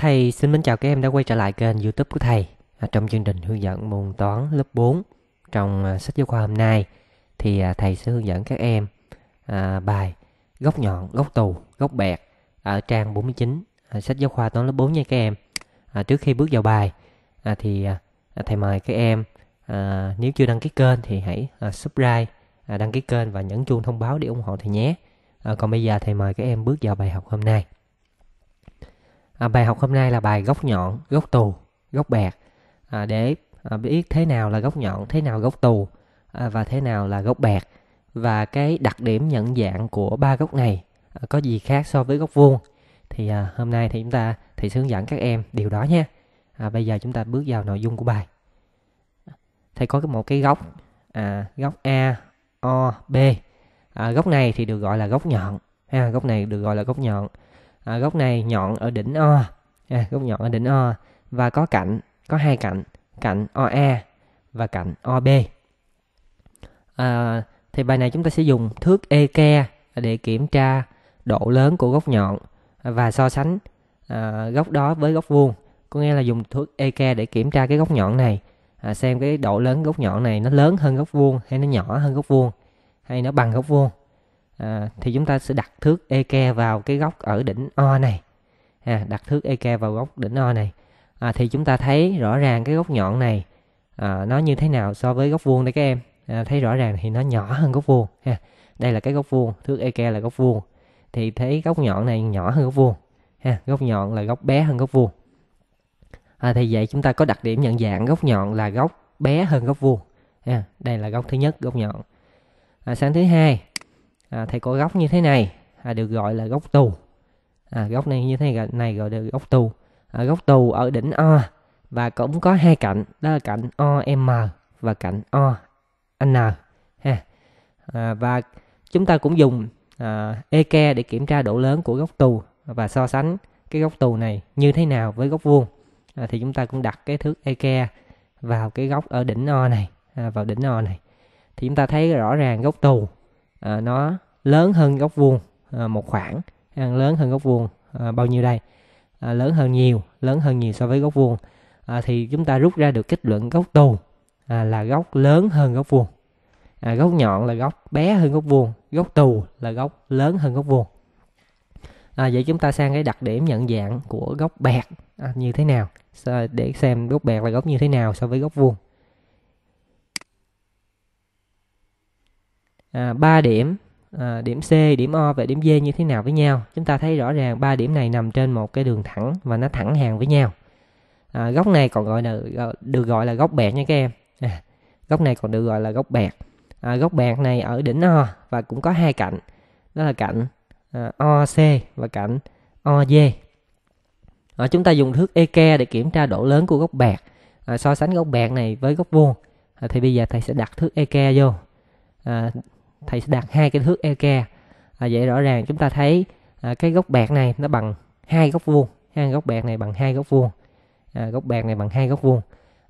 Thầy xin mến chào các em đã quay trở lại kênh youtube của thầy à, Trong chương trình hướng dẫn môn toán lớp 4 Trong à, sách giáo khoa hôm nay Thì à, thầy sẽ hướng dẫn các em à, bài Góc nhọn, góc tù, góc bẹt Ở trang 49 à, sách giáo khoa toán lớp 4 nha các em à, Trước khi bước vào bài à, Thì à, à, thầy mời các em à, Nếu chưa đăng ký kênh thì hãy à, subscribe à, Đăng ký kênh và nhấn chuông thông báo để ủng hộ thầy nhé à, Còn bây giờ thầy mời các em bước vào bài học hôm nay à, bài học hôm nay là bài góc nhọn góc tù góc bẹt à, để à, biết thế nào là góc nhọn thế nào góc tù à, và thế nào là góc bẹt và cái đặc điểm nhận dạng của ba góc này à, có gì khác so với góc vuông thì à, hôm nay thì chúng ta thì hướng dẫn các em điều đó nha à, bây giờ chúng ta bước vào nội dung của bài thầy có một cái góc à, góc a o b à, góc này thì được gọi là góc nhọn ha góc này được gọi là góc nhọn à, gốc này nhọn ở đỉnh O à, gốc nhọn ở đỉnh O và có cạnh có hai cạnh cạnh OA e và cạnh OB à, thì bài này chúng ta sẽ dùng thước eke để kiểm tra độ lớn của góc nhọn và so sánh à, góc đó với góc vuông có nghĩa là dùng thước eke để kiểm tra cái góc nhọn này à, xem cái độ lớn góc nhọn này nó lớn hơn góc vuông hay nó nhỏ hơn góc vuông hay nó bằng góc vuông à, thì chúng ta sẽ đặt thước EK vào cái góc ở đỉnh O này à, đặt thước EK vào góc đỉnh O này à, thì chúng ta thấy rõ ràng cái góc nhọn này à, nó như thế nào so với góc vuông đấy các em à, thấy rõ ràng thì nó nhỏ hơn góc vuông ha đây là cái góc vuông thước EK là góc vuông thì thấy góc nhọn này nhỏ hơn góc vuông ha góc nhọn là góc bé hơn góc vuông à, thì vậy chúng ta có đặc điểm nhận dạng góc nhọn là góc bé hơn góc vuông ha đây là góc thứ nhất góc nhọn à, sáng thứ hai à, thầy có góc như thế này à, được gọi là góc tù à, góc này như thế này gọi là góc tù à, góc tù ở đỉnh O và cũng có hai cạnh đó là cạnh OM và cạnh ON ha à, và chúng ta cũng dùng à, EK để kiểm tra độ lớn của góc tù và so sánh cái góc tù này như thế nào với góc vuông à, thì chúng ta cũng đặt cái thước EK vào cái góc ở đỉnh O này à, vào đỉnh O này thì chúng ta thấy rõ ràng góc tù à, nó lớn hơn góc vuông à, một khoảng à, lớn hơn góc vuông à, bao nhiêu đây à, lớn hơn nhiều lớn hơn nhiều so với góc vuông à, thì chúng ta rút ra được kết luận góc tù à, là góc lớn hơn góc vuông à, góc nhọn là góc bé hơn góc vuông góc tù là góc lớn hơn góc vuông à, vậy chúng ta sang cái đặc điểm nhận dạng của góc bẹt à, như thế nào để xem góc bẹt là góc như thế nào so với góc vuông À, ba điểm à, điểm C, điểm O và điểm D như thế nào với nhau. Chúng ta thấy rõ ràng ba điểm này nằm trên một cái đường thẳng và nó thẳng hàng với nhau. À, góc này còn gọi là được gọi là góc bẹt nha các em. À, góc này còn được gọi là góc bẹt. À, góc bẹt này ở đỉnh O và cũng có hai cạnh. Đó là cạnh à, OC và cạnh OD. À, chúng ta dùng thước ek để kiểm tra độ lớn của góc bẹt. À, so sánh góc bẹt này với góc vuông. À, thì bây giờ thầy sẽ đặt thước ek vô. À, thầy sẽ đặt hai cái thước EK à, vậy rõ ràng chúng ta thấy à, cái góc bạc này nó bằng hai góc vuông hai góc bạc này bằng hai góc vuông à, góc bạc này bằng hai góc vuông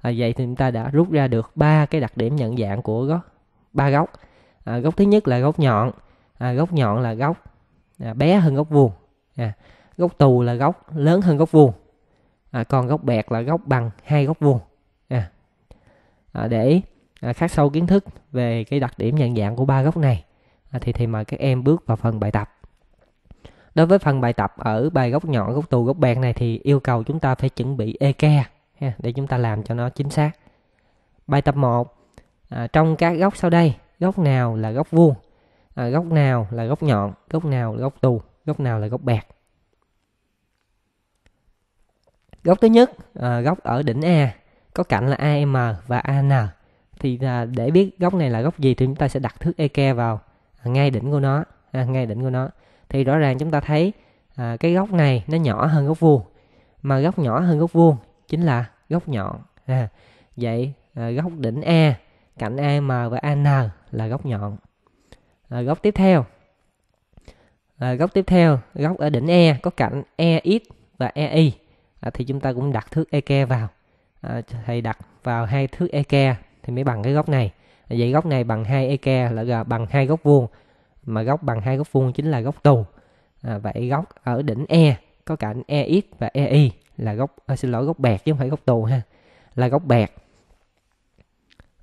à, vậy thì chúng ta đã rút ra được ba cái đặc điểm nhận dạng của góc ba góc à, góc thứ nhất là góc nhọn à, góc nhọn là góc à, bé hơn góc vuông à, góc tù là góc lớn hơn góc vuông à, còn góc bẹt là góc bằng hai góc vuông à, à, để à, khắc sâu kiến thức về cái đặc điểm nhận dạng của ba góc này à, thì thì mời các em bước vào phần bài tập đối với phần bài tập ở bài góc nhỏ góc tù góc bẹt này thì yêu cầu chúng ta phải chuẩn bị eke để chúng ta làm cho nó chính xác bài tập 1 à, trong các góc sau đây góc nào là góc vuông à, góc nào là góc nhọn góc nào là góc tù góc nào là góc bẹt góc thứ nhất à, góc ở đỉnh A có cạnh là AM và AN thì à, để biết góc này là góc gì thì chúng ta sẽ đặt thước eke vào à, ngay đỉnh của nó à, ngay đỉnh của nó thì rõ ràng chúng ta thấy à, cái góc này nó nhỏ hơn góc vuông mà góc nhỏ hơn góc vuông chính là góc nhọn à, vậy à, góc đỉnh e cạnh am e và an là góc nhọn à, góc tiếp theo à, góc tiếp theo góc ở đỉnh e có cạnh ex và ei à, thì chúng ta cũng đặt thước eke vào à, thầy đặt vào hai thước eke thì mới bằng cái góc này vậy góc này bằng hai eke là bằng hai góc vuông mà góc bằng hai góc vuông chính là góc tù à, vậy góc ở đỉnh e có cạnh ex và ei là góc à, xin lỗi góc bẹt chứ không phải góc tù ha là góc bẹt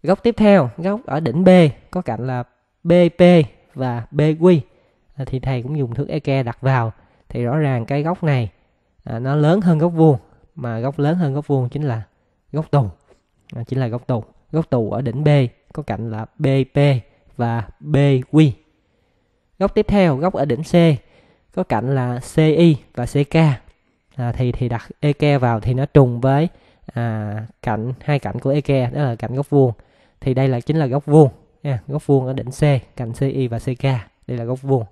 góc tiếp theo góc ở đỉnh b có cạnh là bp và bq à, thì thầy cũng dùng thước eke đặt vào thì rõ ràng cái góc này à, nó lớn hơn góc vuông mà góc lớn hơn góc vuông chính là góc tù à, chính là góc tù Góc tù ở đỉnh B có cạnh là BP và BQ. Góc tiếp theo, góc ở đỉnh C có cạnh là CI và CK. À, thì thì đặt EK vào thì nó trùng với à, cạnh hai cạnh của EK, đó là cạnh góc vuông. Thì đây là chính là góc vuông nha, góc vuông ở đỉnh C, cạnh CI và CK. Đây là góc vuông.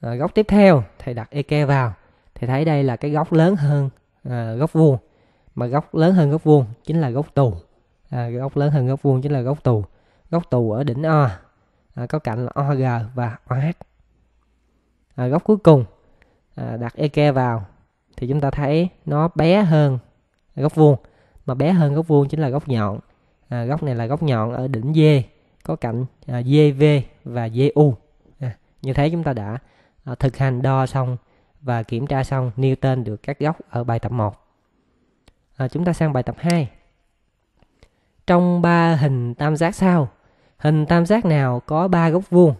À, góc tiếp theo thầy đặt EK vào thì thấy đây là cái góc lớn hơn à, góc vuông mà góc lớn hơn góc vuông chính là góc tù à, góc lớn hơn góc vuông chính là góc tù góc tù ở đỉnh O à, có cạnh là OG và OH à, góc cuối cùng à, đặt EK vào thì chúng ta thấy nó bé hơn góc vuông mà bé hơn góc vuông chính là góc nhọn à, góc này là góc nhọn ở đỉnh D có cạnh à, DV và DU à, như thế chúng ta đã à, thực hành đo xong và kiểm tra xong Newton được các góc ở bài tập 1 à, chúng ta sang bài tập 2 trong ba hình tam giác sau, hình tam giác nào có ba góc vuông?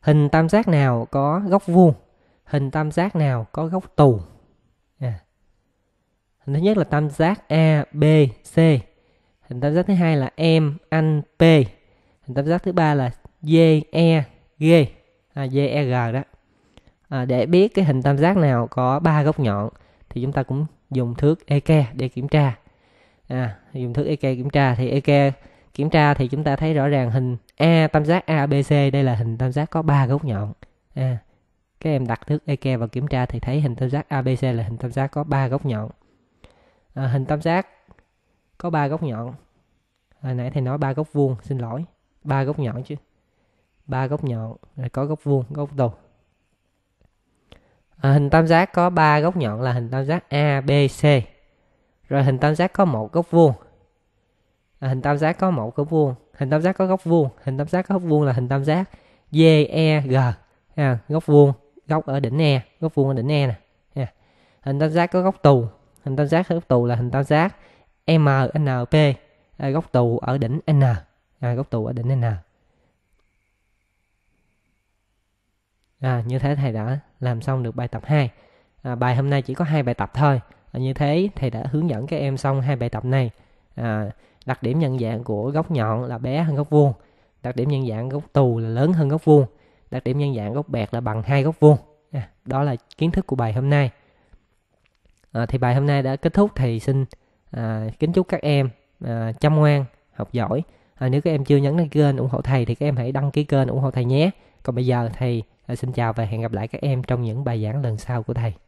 Hình tam giác nào có góc vuông? Hình tam giác nào có góc tù? À. Hình thứ nhất là tam giác A, B, C. Hình tam giác thứ hai là M, Anh, P. Hình tam giác thứ ba là D, E, G. À, D, E, G đó. À, để biết cái hình tam giác nào có ba góc nhọn thì chúng ta cũng dùng thước EK để kiểm tra à, dùng thước EK kiểm tra thì EK kiểm tra thì chúng ta thấy rõ ràng hình A tam giác ABC đây là hình tam giác có ba góc nhọn à, các em đặt thước EK vào kiểm tra thì thấy hình tam giác ABC là hình tam giác có ba góc nhọn à, hình tam giác có ba góc nhọn hồi nãy thầy nói ba góc vuông xin lỗi ba góc nhọn chứ ba góc nhọn rồi có góc vuông góc đầu à, hình tam giác có ba góc nhọn là hình tam giác ABC rồi hình tam giác có một góc vuông. À, hình tam giác có một góc vuông, hình tam giác có góc vuông, hình tam giác có góc vuông là hình tam giác d DEG e, ha, góc vuông, góc ở đỉnh E, góc vuông ở đỉnh E nè. Ha. Hình tam giác có góc tù, hình tam giác có góc tù là hình tam giác m MNP, à, góc tù ở đỉnh N. À, góc tù ở đỉnh N. À, như thế thầy đã làm xong được bài tập 2. À, bài hôm nay chỉ có hai bài tập thôi như thế thầy đã hướng dẫn các em xong hai bài tập này à, đặc điểm nhận dạng của góc nhọn là bé hơn góc vuông đặc điểm nhận dạng góc tù là lớn hơn góc vuông đặc điểm nhân dạng góc bẹt là bằng hai góc vuông à, đó là kiến thức của bài hôm nay à, thì bài hôm nay đã kết thúc thì xin à, kính chúc các em à, chăm ngoan học giỏi à, nếu các em chưa nhấn đăng ký kênh ủng hộ thầy thì các em hãy đăng ký kênh ủng hộ thầy nhé còn bây giờ thầy à, xin chào và hẹn gặp lại các em trong những bài giảng lần sau của thầy